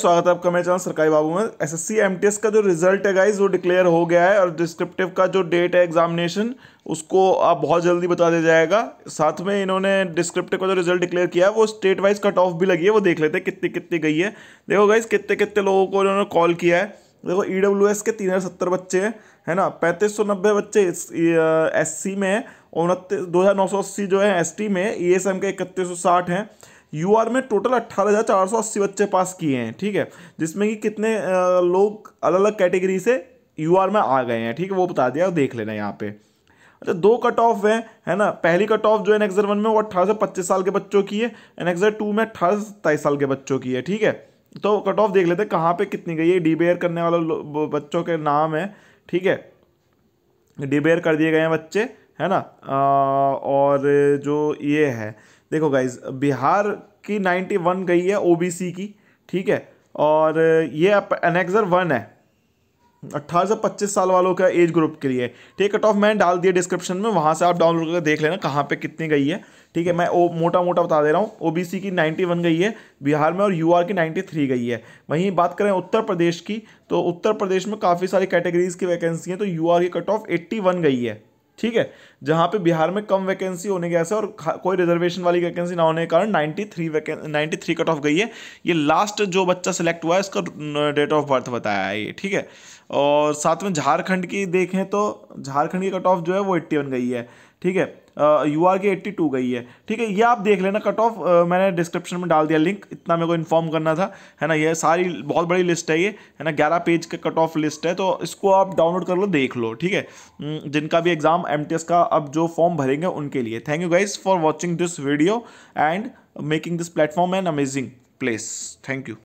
स्वागत है आपका मेरे चैनल सरकारी बाबू में एसएससी एमटीएस का जो रिजल्ट है गाइज वो डिक्लेयर हो गया है और डिस्क्रिप्टिव का जो डेट है एग्जामिनेशन उसको आप बहुत जल्दी बता दिया जाएगा साथ में इन्होंने डिस्क्रिप्टिव का जो रिजल्ट डिक्लेयर किया है वो स्टेट वाइज कट ऑफ भी लगी है वो देख लेते हैं कितनी कितनी गई है देखो गाइज कितने कितने लोगों को इन्होंने कॉल किया है देखो ई डब्ल्यू एस के तीन हज़ार सत्तर बच्चे हैं है ना पैंतीस सौ नब्बे बच्चे एस सी में है उनतीस दो हज़ार नौ सौ अस्सी जो है एस टी में ई एस एम के इकतीस सौ साठ हैं यूआर में टोटल अट्ठारह हज़ार चार सौ अस्सी बच्चे पास किए हैं ठीक है जिसमें कि कितने लोग अलग अलग कैटेगरी से यूआर में आ गए हैं ठीक है वो बता दिया देख लेना यहाँ पे अच्छा दो कट ऑफ है है ना पहली कट ऑफ जो है नेक्सर वन में वो अट्ठारह से पच्चीस साल के बच्चों की है एन नेक्सर टू में अट्ठारह से सत्ताईस साल के बच्चों की है ठीक है तो कट ऑफ देख लेते हैं कहाँ पे कितनी गई है डिबेयर करने वाले बच्चों के नाम है ठीक है डिबेयर कर दिए गए हैं बच्चे है ना आ, और जो ये है देखो गाइज बिहार की 91 गई है ओबीसी की ठीक है और ये एनेक्जर वन है अट्ठारह से पच्चीस साल वालों का एज ग्रुप के लिए ठीक कट ऑफ मैंने डाल दिया डिस्क्रिप्शन में वहाँ से आप डाउनलोड करके देख लेना कहाँ पे कितनी गई है ठीक है मैं ओ, मोटा मोटा बता दे रहा हूँ ओबीसी की 91 गई है बिहार में और यूआर की 93 गई है वहीं बात करें उत्तर प्रदेश की तो उत्तर प्रदेश में काफ़ी सारी कैटेगरीज़ की वैकेंसी हैं तो यू की कट ऑफ एट्टी गई है ठीक है जहाँ पे बिहार में कम वैकेंसी होने के ऐसे और कोई रिजर्वेशन वाली वैकेंसी ना होने के कारण 93 वैकेंसी 93 कट ऑफ गई है ये लास्ट जो बच्चा सिलेक्ट हुआ है इसका डेट ऑफ बर्थ बताया है ये ठीक है और साथ में झारखंड की देखें तो झारखंड की कट ऑफ जो है वो एट्टी वन गई है ठीक है यू आर की एट्टी टू गई है ठीक है ये आप देख लेना कट ऑफ मैंने डिस्क्रिप्शन में डाल दिया लिंक इतना मेरे को इन्फॉर्म करना था है ना ये सारी बहुत बड़ी लिस्ट है ये है ना ग्यारह पेज का कट ऑफ लिस्ट है तो इसको आप डाउनलोड कर लो देख लो ठीक है जिनका भी एग्ज़ाम एम का अब जो फॉर्म भरेंगे उनके लिए thank you guys for watching this video and making this platform an amazing place thank you